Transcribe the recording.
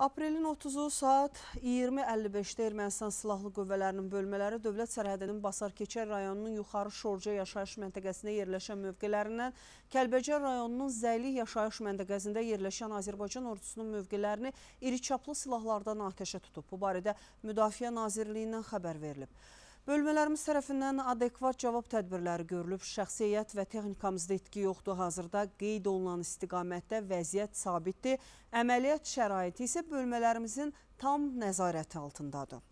Aprelin 30-u saat 20.55-də Ermənistan Silahlı Qüvvələrinin bölmələri dövlət sərhədinin Basar Keçər rayonunun yuxarı Şorca yaşayış məntəqəsində yerləşən mövqələrindən Kəlbəcər rayonunun Zəyli yaşayış məntəqəsində yerləşən Azərbaycan ordusunun mövqələrini iri çaplı silahlardan atəşə tutub. Bu barədə Müdafiə Nazirliyindən xəbər verilib. Bölmələrimiz tərəfindən adekvat cavab tədbirləri görülüb, şəxsiyyət və texnikamızda itki yoxdur. Hazırda qeyd olunan istiqamətdə vəziyyət sabitdir. Əməliyyat şəraiti isə bölmələrimizin tam nəzarəti altındadır.